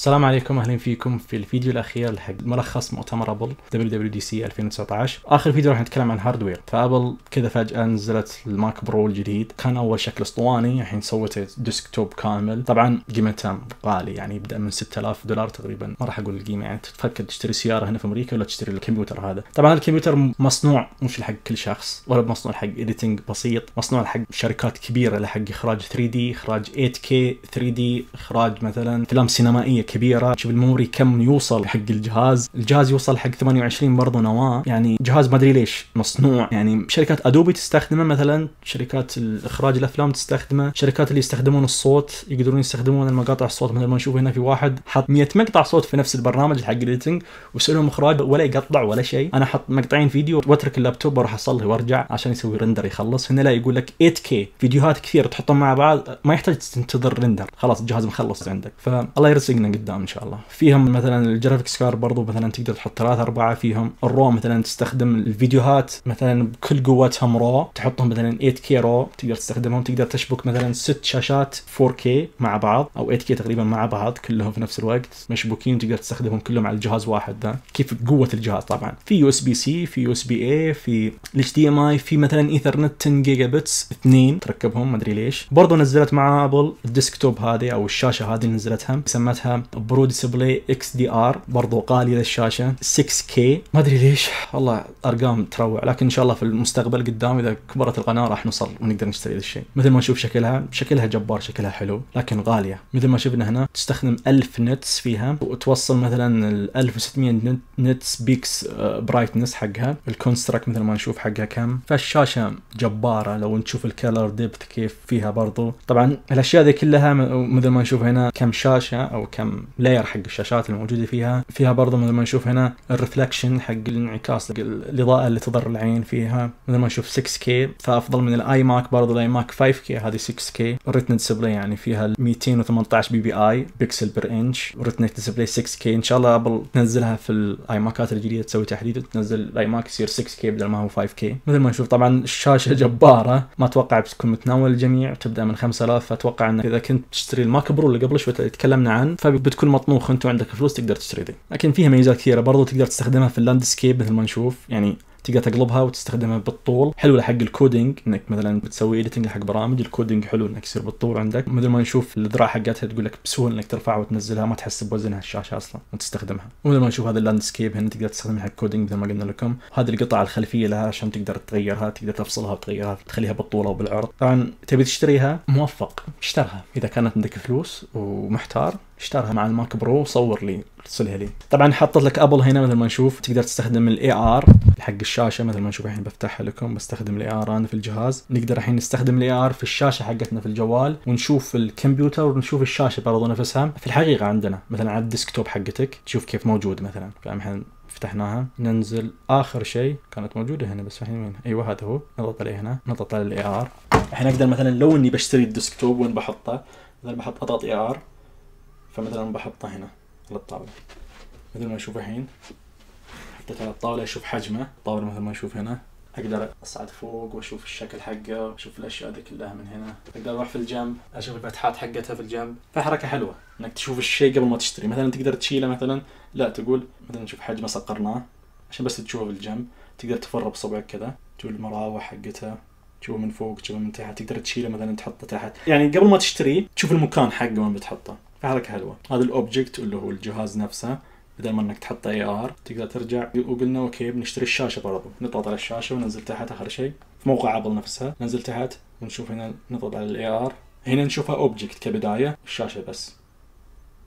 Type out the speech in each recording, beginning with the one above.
السلام عليكم اهلا فيكم في الفيديو الاخير حق ملخص مؤتمر ابل دبليو دبليو دي سي 2019 اخر فيديو راح نتكلم عن هاردوير فابل كذا فجاه نزلت الماك برو الجديد كان اول شكل اسطواني الحين سوته ديسك توب كامل طبعا قيمته غالي يعني يبدا من 6000 دولار تقريبا ما راح اقول القيمه يعني تفكر تشتري سياره هنا في امريكا ولا تشتري الكمبيوتر هذا طبعا الكمبيوتر مصنوع مش لحق كل شخص ولا مصنوع حق اديتنج بسيط مصنوع حق شركات كبيره لحق اخراج 3 دي اخراج 8 كي 3 دي اخراج مثلا افلام سينمائيه كبيره شوف الموري كم يوصل حق الجهاز الجهاز يوصل حق 28 برضه نواه يعني جهاز ما ادري ليش مصنوع يعني شركات ادوبي تستخدمه مثلا شركات الاخراج الافلام تستخدمه شركات اللي يستخدمون الصوت يقدرون يستخدمون المقاطع الصوت مثل ما نشوف هنا في واحد حط 100 مقطع صوت في نفس البرنامج حق الريتنج وسالهم اخراج ولا يقطع ولا شيء انا احط مقطعين فيديو واترك اللابتوب واروح اصلي وارجع عشان يسوي رندر يخلص هنا لا يقول لك 8K فيديوهات كثير تحطهم مع بعض ما يحتاج تنتظر رندر خلاص الجهاز مخلص عندك فالله يرزقنا قدام ان شاء الله فيهم مثلا الجرافيكس كار برضو مثلا تقدر تحط ثلاثة أربعة فيهم الرو مثلا تستخدم الفيديوهات مثلا بكل قوتهم رو تحطهم مثلا 8K رو تقدر تستخدمهم تقدر تشبك مثلا ست شاشات 4K مع بعض أو 8K تقريبا مع بعض كلهم في نفس الوقت مشبوكين تقدر تستخدمهم كلهم على الجهاز واحد ده كيف قوة الجهاز طبعا في يو اس بي سي في يو اس بي اي في الاتش دي ام اي في مثلا ايثرنت 10 جيجا بتس اثنين تركبهم ما ادري ليش برضو نزلت مع ابل الديسكتوب هذه او الشاشه هذه اللي نزلتها سمتها برود سبلاي اكس دي ار برضو غالي للشاشه 6 كي ما ادري ليش والله ارقام تروع لكن ان شاء الله في المستقبل قدام اذا كبرت القناه راح نوصل ونقدر نشتري هذا الشيء مثل ما نشوف شكلها شكلها جبار شكلها حلو لكن غاليه مثل ما شفنا هنا تستخدم 1000 نتس فيها وتوصل مثلا ال 1600 نتس بيكس برايتنس آه، حقها الكونستراكت مثل ما نشوف حقها كم فالشاشه جباره لو نشوف الكلر ديبث كيف فيها برضو طبعا الاشياء ذي كلها مثل ما نشوف هنا كم شاشه او كم لاير حق الشاشات الموجوده فيها فيها برضه مثل ما نشوف هنا الرفلكشن حق الانعكاس الاضاءه اللي تضر العين فيها مثل ما نشوف 6K فافضل من الاي ماك برضه الاي ماك 5K هذه 6K الريتنا ديسبلاي يعني فيها 218 بي بي اي بكسل بير انش ريتنا ديسبلاي 6K ان شاء الله ابل تنزلها في الاي ماكات الجديده تسوي تحديد تنزل الاي ماك يصير 6K بدل ما هو 5K مثل ما نشوف طبعا الشاشه جباره ما اتوقع بتكون متناول الجميع تبدا من 5000 فاتوقع انك اذا كنت تشتري الماك برو اللي قبل شوي تكلمنا عنه فبت بتكون مطموخ انت عندك فلوس تقدر تشتري ذي لكن فيها ميزات كثيره برضو تقدر تستخدمها في اللاندسكيب مثل ما نشوف يعني تقدر تقلبها وتستخدمها بالطول حلوه حق الكودينج انك مثلا بتسوي ايديتنج حق برامج الكودينج حلو انك يصير بالطول عندك مثل ما نشوف الذراع حقتها تقول لك بسهوله انك ترفعها وتنزلها ما تحس بوزنها الشاشه اصلا وتستخدمها ومثل ما نشوف هذا اللاندسكيب هنا تقدر تستخدمها حق كودينج مثل ما قلنا لكم هذه القطع الخلفيه لها عشان تقدر تغيرها تقدر تفصلها وتغيرها تخليها بالطول او بالعرض طبعا تبي تشتريها موفق اشترها اذا كانت عندك فلوس ومحتار اشترها مع الماك برو وصور لي ارسلها لي طبعا حطت لك ابل هنا مثل ما نشوف تقدر تستخدم الاي ار حق الشاشه مثل ما نشوف الحين بفتحها لكم بستخدم الاي ار انا في الجهاز نقدر الحين نستخدم الاي ار في الشاشه حقتنا في الجوال ونشوف الكمبيوتر ونشوف الشاشه برضو نفسها في الحقيقه عندنا مثلا على الديسكتوب حقتك تشوف كيف موجود مثلا فالحين فتحناها ننزل اخر شيء كانت موجوده هنا بس الحين وين ايوه هذا هو نضغط عليه هنا نضغط على الاي ار الحين اقدر مثلا لو اني بشتري الديسكتوب وين بحطه مثلا بحط اضغط اي ار فمثلا بحطه هنا على الطاولة مثل ما اشوف الحين حطيته على الطاولة اشوف حجمه الطاولة مثل ما اشوف هنا اقدر اصعد فوق واشوف الشكل حقه واشوف الاشياء دي كلها من هنا اقدر اروح في الجنب اشوف الفتحات حقتها في الجنب فحركه حلوه انك تشوف الشيء قبل ما تشتري مثلا تقدر تشيله مثلا لا تقول مثلا نشوف حجمه صقرناه عشان بس تشوفه في الجنب تقدر تفر بصبعك كذا تشوف المراوح حقتها تشوفه من فوق تشوفه من تحت تقدر تشيله مثلا تحطه تحت يعني قبل ما تشتريه تشوف المكان حقه وين بتحطه فحالك حلوه هذا الاوبجكت اللي هو الجهاز نفسه بدل ما انك تحط اي ار تقدر ترجع وقلنا اوكي بنشتري الشاشه برضو نضغط على الشاشه وننزل تحت اخر شيء في موقع ابل نفسها ننزل تحت ونشوف هنا نضغط على الاي ار هنا نشوفها اوبجكت كبدايه الشاشه بس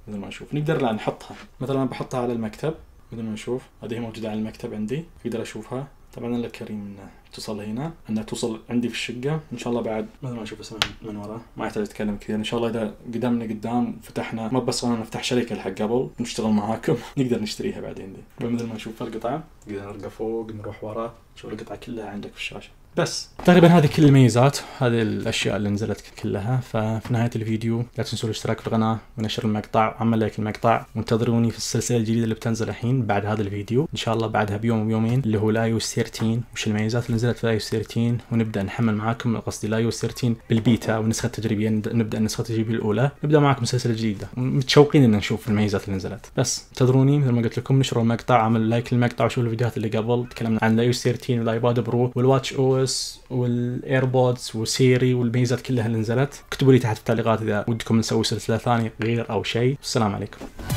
مثل ما نشوف نقدر لا نحطها مثلا بحطها على المكتب مثل ما نشوف هذه موجوده على المكتب عندي اقدر اشوفها طبعا الكريم كريم منها تصل هنا انها توصل عندي في الشقه ان شاء الله بعد مثل ما اشوف اسمها من ورا ما يحتاج اتكلم كثير ان شاء الله اذا قدامنا قدام فتحنا ما بس انا نفتح شركه لحق قبل نشتغل معاكم نقدر نشتريها بعدين دي فمثل ما نشوف القطعه نقدر نرقى فوق نروح ورا نشوف القطعه كلها عندك في الشاشه بس تقريبا هذه كل الميزات هذه الاشياء اللي نزلت كلها ففي نهايه الفيديو لا تنسوا الاشتراك في القناه ونشر المقطع وعمل لايك المقطع وانتظروني في السلسله الجديده اللي بتنزل الحين بعد هذا الفيديو ان شاء الله بعدها بيوم ويومين اللي هو الاي او 13 وش الميزات اللي نزلت في iOS 13 ونبدا نحمل معاكم قصدي لا iOS 13 بالبيتا والنسخه التجريبيه نبدا النسخه التجريبيه الاولى نبدا معاكم سلسله جديده متشوقين ان نشوف الميزات اللي نزلت بس انتظروني مثل ما قلت لكم نشروا المقطع اعملوا لايك للمقطع وشوفوا الفيديوهات اللي قبل تكلمنا عن iOS 13 والايباد برو والواتش او اس والايربودز وسيري والميزات كلها اللي نزلت اكتبوا لي تحت في التعليقات اذا ودكم نسوي سلسله ثانيه غير او شيء والسلام عليكم